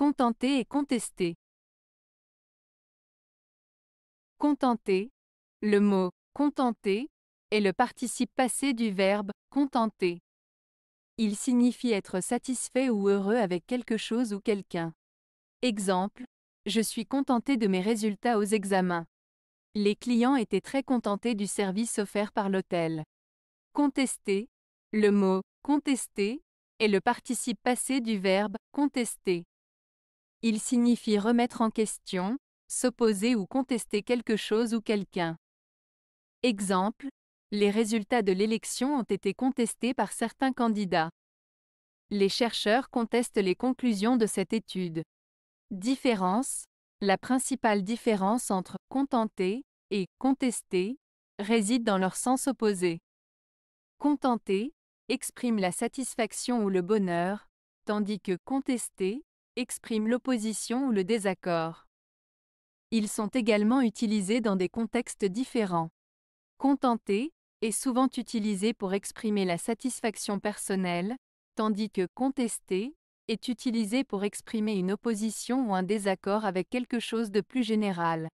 Contenter et contester. Contenter. Le mot contenter est le participe passé du verbe contenter. Il signifie être satisfait ou heureux avec quelque chose ou quelqu'un. Exemple, je suis contenté de mes résultats aux examens. Les clients étaient très contentés du service offert par l'hôtel. Contester. Le mot contester est le participe passé du verbe contester. Il signifie remettre en question, s'opposer ou contester quelque chose ou quelqu'un. Exemple, les résultats de l'élection ont été contestés par certains candidats. Les chercheurs contestent les conclusions de cette étude. Différence La principale différence entre contenter et contester réside dans leur sens opposé. Contenter exprime la satisfaction ou le bonheur, tandis que contester expriment l'opposition ou le désaccord. Ils sont également utilisés dans des contextes différents. Contenter est souvent utilisé pour exprimer la satisfaction personnelle, tandis que contester est utilisé pour exprimer une opposition ou un désaccord avec quelque chose de plus général.